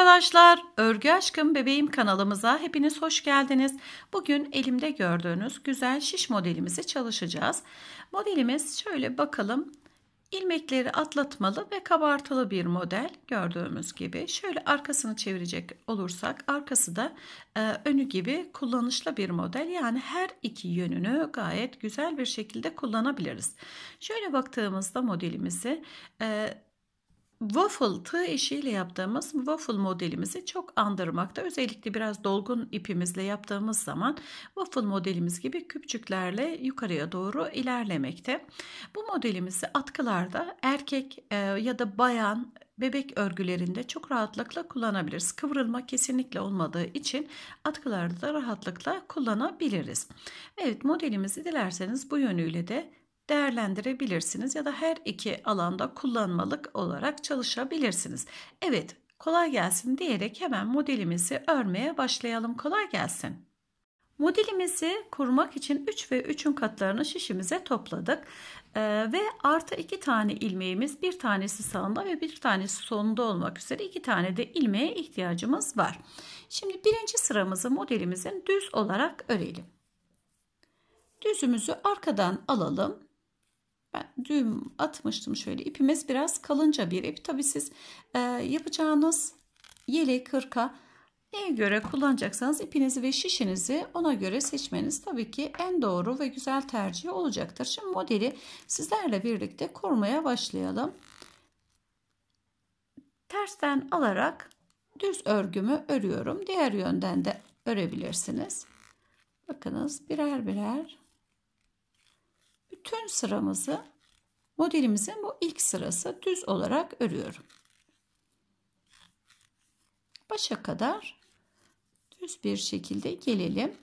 arkadaşlar, Örgü Aşkım Bebeğim kanalımıza hepiniz hoş geldiniz. Bugün elimde gördüğünüz güzel şiş modelimizi çalışacağız. Modelimiz şöyle bakalım. İlmekleri atlatmalı ve kabartılı bir model gördüğümüz gibi. Şöyle arkasını çevirecek olursak arkası da e, önü gibi kullanışlı bir model. Yani her iki yönünü gayet güzel bir şekilde kullanabiliriz. Şöyle baktığımızda modelimizi e, Waffle tığ işiyle yaptığımız waffle modelimizi çok andırmakta. Özellikle biraz dolgun ipimizle yaptığımız zaman waffle modelimiz gibi küpçüklerle yukarıya doğru ilerlemekte. Bu modelimizi atkılarda erkek e, ya da bayan bebek örgülerinde çok rahatlıkla kullanabiliriz. Kıvrılma kesinlikle olmadığı için atkılarda da rahatlıkla kullanabiliriz. Evet modelimizi dilerseniz bu yönüyle de değerlendirebilirsiniz ya da her iki alanda kullanmalık olarak çalışabilirsiniz. Evet, kolay gelsin diyerek hemen modelimizi örmeye başlayalım. Kolay gelsin. Modelimizi kurmak için 3 ve 3'ün katlarını şişimize topladık. Ee, ve artı 2 tane ilmeğimiz bir tanesi sağında ve bir tanesi sonunda olmak üzere 2 tane de ilmeğe ihtiyacımız var. Şimdi birinci sıramızı modelimizin düz olarak örelim. Düzümüzü arkadan alalım ben düğüm atmıştım şöyle ipimiz biraz kalınca bir ip. Tabi siz e, yapacağınız yelek kırka neye göre kullanacaksanız ipinizi ve şişinizi ona göre seçmeniz tabii ki en doğru ve güzel tercih olacaktır. Şimdi modeli sizlerle birlikte kurmaya başlayalım. Tersten alarak düz örgümü örüyorum. Diğer yönden de örebilirsiniz. Bakınız birer birer bütün sıramızı modelimizin bu ilk sırası düz olarak örüyorum. Başa kadar düz bir şekilde gelelim.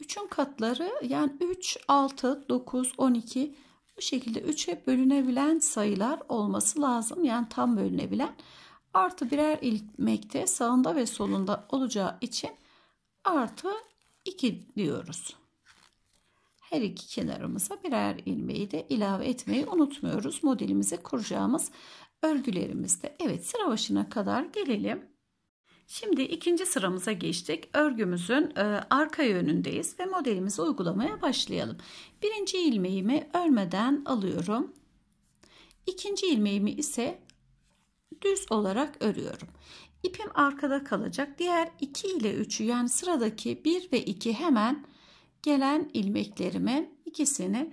Üçün katları yani 3, 6, 9, 12 bu şekilde 3'e bölünebilen sayılar olması lazım. Yani tam bölünebilen. Artı birer ilmekte sağında ve solunda olacağı için artı 2 diyoruz her iki kenarımıza birer ilmeği de ilave etmeyi unutmuyoruz. Modelimizi kuracağımız örgülerimizde. Evet sıra başına kadar gelelim. Şimdi ikinci sıramıza geçtik. Örgümüzün e, arka yönündeyiz ve modelimizi uygulamaya başlayalım. Birinci ilmeğimi örmeden alıyorum. İkinci ilmeğimi ise düz olarak örüyorum. İpim arkada kalacak. Diğer 2 ile 3'ü yani sıradaki 1 ve 2 hemen gelen ilmeklerimi ikisini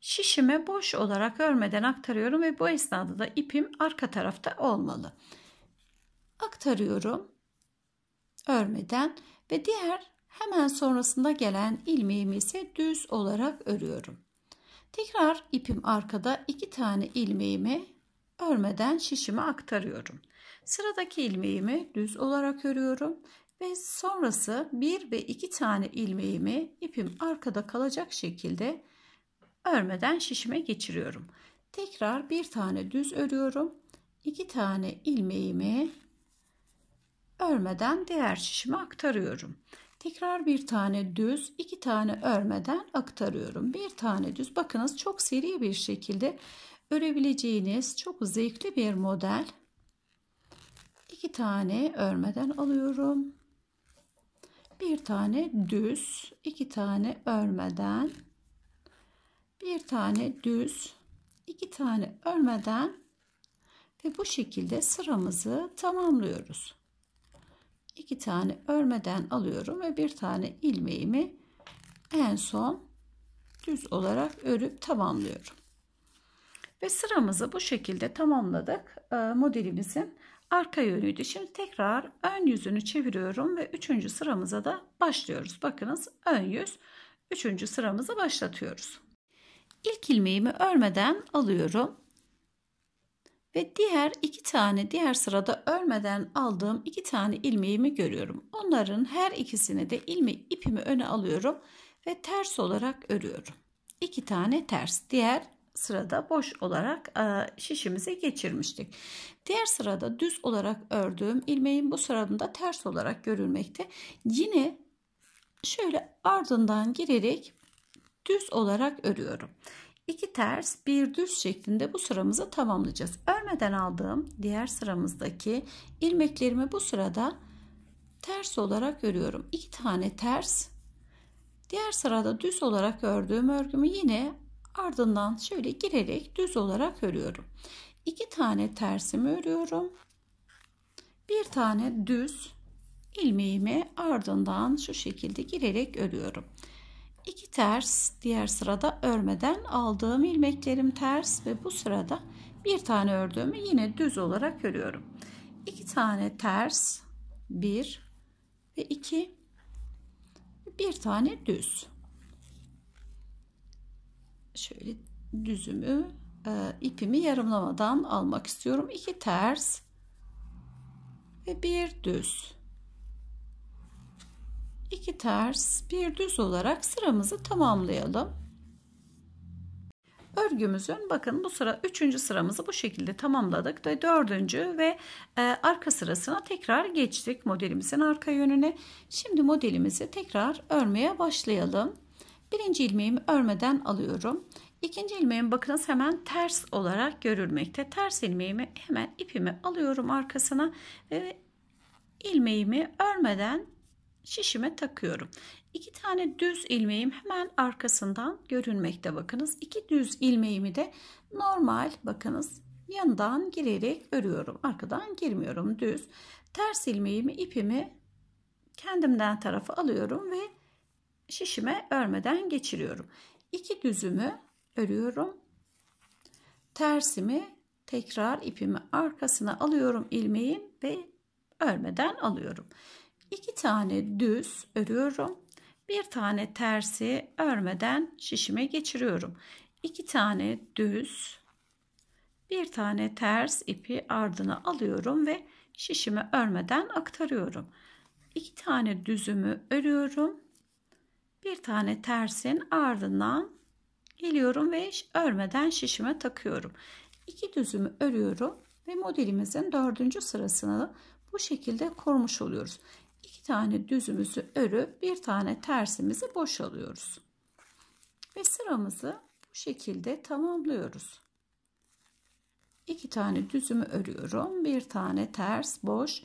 şişime boş olarak örmeden aktarıyorum ve bu esnada da ipim arka tarafta olmalı. Aktarıyorum örmeden ve diğer hemen sonrasında gelen ilmeğimi ise düz olarak örüyorum. Tekrar ipim arkada iki tane ilmeğimi örmeden şişime aktarıyorum. Sıradaki ilmeğimi düz olarak örüyorum ve sonrası bir ve iki tane ilmeğimi ipim arkada kalacak şekilde örmeden şişime geçiriyorum. Tekrar bir tane düz örüyorum. iki tane ilmeğimi örmeden diğer şişime aktarıyorum. Tekrar bir tane düz, iki tane örmeden aktarıyorum. Bir tane düz. Bakınız çok seri bir şekilde örebileceğiniz çok zevkli bir model. İki tane örmeden alıyorum bir tane düz, iki tane örmeden, bir tane düz, iki tane örmeden ve bu şekilde sıramızı tamamlıyoruz. İki tane örmeden alıyorum ve bir tane ilmeğimi en son düz olarak örüp tamamlıyorum. Ve sıramızı bu şekilde tamamladık. Ee, modelimizin arka yönüydü. Şimdi tekrar ön yüzünü çeviriyorum ve üçüncü sıramıza da başlıyoruz. Bakınız ön yüz üçüncü sıramızı başlatıyoruz. İlk ilmeğimi örmeden alıyorum. Ve diğer iki tane diğer sırada örmeden aldığım iki tane ilmeğimi görüyorum. Onların her ikisini de ilmi ipimi öne alıyorum ve ters olarak örüyorum. İki tane ters. Diğer sırada boş olarak e, şişimize geçirmiştik. Diğer sırada düz olarak ördüğüm ilmeğin bu sırada ters olarak görülmekte. Yine şöyle ardından girerek düz olarak örüyorum. İki ters bir düz şeklinde bu sıramızı tamamlayacağız. Örmeden aldığım diğer sıramızdaki ilmeklerimi bu sırada ters olarak örüyorum. İki tane ters Diğer sırada düz olarak ördüğüm örgümü yine Ardından şöyle girerek düz olarak örüyorum. İki tane tersimi örüyorum. Bir tane düz ilmeğimi ardından şu şekilde girerek örüyorum. İki ters diğer sırada örmeden aldığım ilmeklerim ters ve bu sırada bir tane ördüğümü yine düz olarak örüyorum. İki tane ters bir ve iki bir tane düz şöyle düzümü e, ipimi yarımlamadan almak istiyorum. İki ters ve bir düz. iki ters, bir düz olarak sıramızı tamamlayalım. Örgümüzün bakın bu sıra üçüncü sıramızı bu şekilde tamamladık ve dördüncü ve e, arka sırasına tekrar geçtik modelimizin arka yönüne. Şimdi modelimizi tekrar örmeye başlayalım. Birinci ilmeğimi örmeden alıyorum. İkinci ilmeğim bakınız hemen ters olarak görülmekte. Ters ilmeğimi hemen ipimi alıyorum arkasına ve ilmeğimi örmeden şişime takıyorum. İki tane düz ilmeğim hemen arkasından görünmekte bakınız. İki düz ilmeğimi de normal bakınız yandan girerek örüyorum. Arkadan girmiyorum düz. Ters ilmeğimi ipimi kendimden tarafa alıyorum ve şişime örmeden geçiriyorum. İki düzümü örüyorum. Tersimi tekrar ipimi arkasına alıyorum ilmeğin ve örmeden alıyorum. İki tane düz örüyorum. Bir tane tersi örmeden şişime geçiriyorum. İki tane düz, bir tane ters ipi ardına alıyorum ve şişimi örmeden aktarıyorum. İki tane düzümü örüyorum bir tane tersin ardından geliyorum ve örmeden şişime takıyorum. İki düzümü örüyorum ve modelimizin dördüncü sırasını bu şekilde kurmuş oluyoruz. İki tane düzümüzü örüp bir tane tersimizi boşalıyoruz. Ve sıramızı bu şekilde tamamlıyoruz. İki tane düzümü örüyorum. Bir tane ters boş.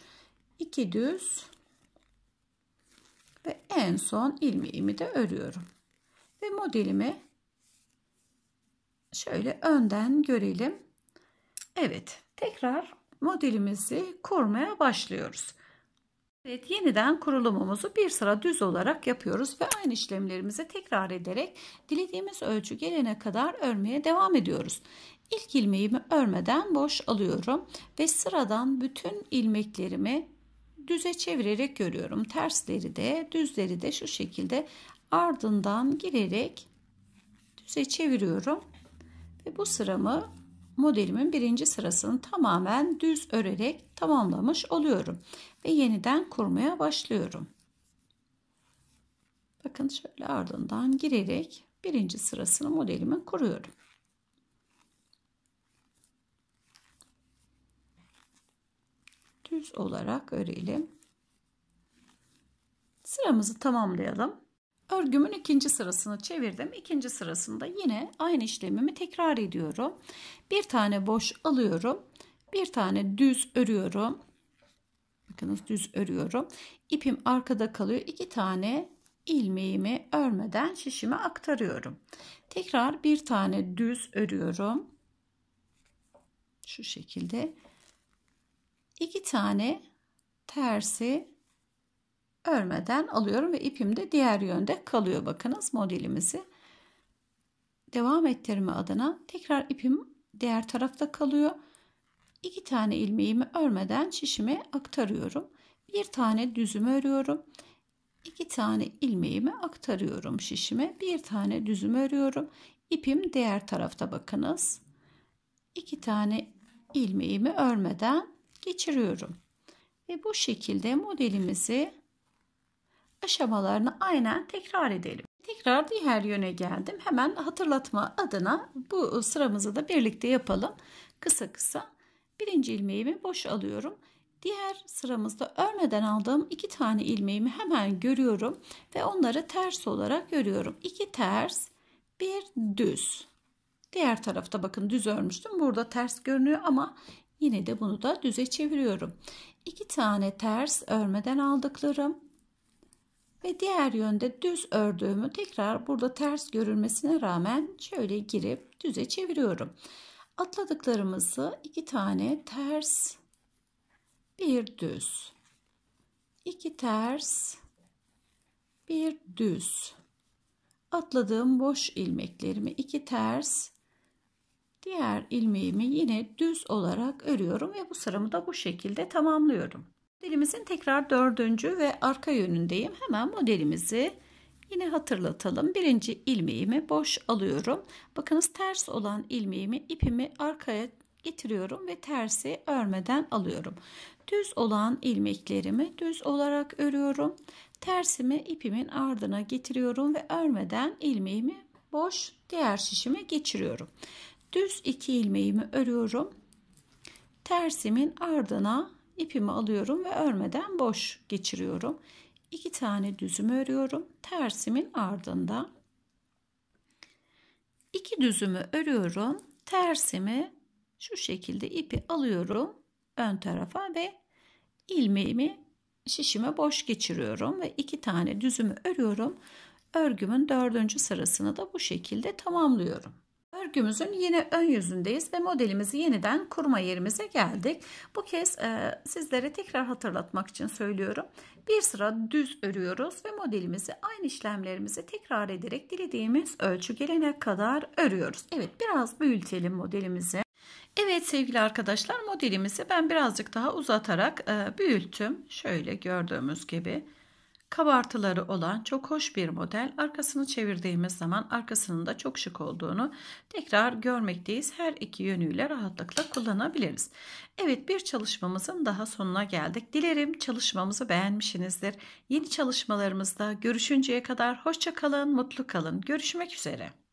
iki düz ve en son ilmeğimi de örüyorum. Ve modelimi şöyle önden görelim. Evet tekrar modelimizi kurmaya başlıyoruz. Evet yeniden kurulumumuzu bir sıra düz olarak yapıyoruz ve aynı işlemlerimizi tekrar ederek dilediğimiz ölçü gelene kadar örmeye devam ediyoruz. İlk ilmeğimi örmeden boş alıyorum ve sıradan bütün ilmeklerimi düze çevirerek görüyorum. Tersleri de düzleri de şu şekilde ardından girerek düze çeviriyorum. Ve bu sıramı modelimin birinci sırasını tamamen düz örerek tamamlamış oluyorum. Ve yeniden kurmaya başlıyorum. Bakın şöyle ardından girerek birinci sırasını modelimin kuruyorum. düz olarak örelim. Sıramızı tamamlayalım. Örgümün ikinci sırasını çevirdim. İkinci sırasında yine aynı işlemimi tekrar ediyorum. Bir tane boş alıyorum. Bir tane düz örüyorum. Bakınız düz örüyorum. İpim arkada kalıyor. İki tane ilmeğimi örmeden şişime aktarıyorum. Tekrar bir tane düz örüyorum. Şu şekilde iki tane tersi örmeden alıyorum ve ipim de diğer yönde kalıyor. Bakınız modelimizi devam ettirme adına tekrar ipim diğer tarafta kalıyor. İki tane ilmeğimi örmeden şişime aktarıyorum. Bir tane düzüm örüyorum. İki tane ilmeğimi aktarıyorum şişime. Bir tane düzüm örüyorum. İpim diğer tarafta bakınız. İki tane ilmeğimi örmeden geçiriyorum. Ve bu şekilde modelimizi aşamalarını aynen tekrar edelim. Tekrar diğer yöne geldim. Hemen hatırlatma adına bu sıramızı da birlikte yapalım. Kısa kısa birinci ilmeğimi boş alıyorum. Diğer sıramızda örmeden aldığım iki tane ilmeğimi hemen görüyorum ve onları ters olarak görüyorum. İki ters, bir düz. Diğer tarafta bakın düz örmüştüm. Burada ters görünüyor ama Yine de bunu da düze çeviriyorum. 2 tane ters örmeden aldıklarım ve diğer yönde düz ördüğümü tekrar burada ters görülmesine rağmen şöyle girip düze çeviriyorum. Atladıklarımızı iki tane ters, bir düz, iki ters, bir düz. Atladığım boş ilmeklerimi iki ters, diğer ilmeğimi yine düz olarak örüyorum ve bu sıramı da bu şekilde tamamlıyorum. Modelimizin tekrar dördüncü ve arka yönündeyim. Hemen modelimizi yine hatırlatalım. Birinci ilmeğimi boş alıyorum. Bakınız ters olan ilmeğimi ipimi arkaya getiriyorum ve tersi örmeden alıyorum. Düz olan ilmeklerimi düz olarak örüyorum. Tersimi ipimin ardına getiriyorum ve örmeden ilmeğimi boş diğer şişime geçiriyorum. Düz iki ilmeğimi örüyorum. Tersimin ardına ipimi alıyorum ve örmeden boş geçiriyorum. İki tane düzümü örüyorum. Tersimin ardında iki düzümü örüyorum. Tersimi şu şekilde ipi alıyorum ön tarafa ve ilmeğimi şişime boş geçiriyorum ve iki tane düzümü örüyorum. Örgümün dördüncü sırasını da bu şekilde tamamlıyorum örgümüzün yine ön yüzündeyiz ve modelimizi yeniden kurma yerimize geldik. Bu kez e, sizlere tekrar hatırlatmak için söylüyorum. Bir sıra düz örüyoruz ve modelimizi aynı işlemlerimizi tekrar ederek dilediğimiz ölçü gelene kadar örüyoruz. Evet biraz büyütelim modelimizi. Evet sevgili arkadaşlar modelimizi ben birazcık daha uzatarak e, büyüttüm. Şöyle gördüğümüz gibi kabartıları olan çok hoş bir model. Arkasını çevirdiğimiz zaman arkasının da çok şık olduğunu tekrar görmekteyiz. Her iki yönüyle rahatlıkla kullanabiliriz. Evet bir çalışmamızın daha sonuna geldik. Dilerim çalışmamızı beğenmişsinizdir. Yeni çalışmalarımızda görüşünceye kadar hoşça kalın, mutlu kalın. Görüşmek üzere.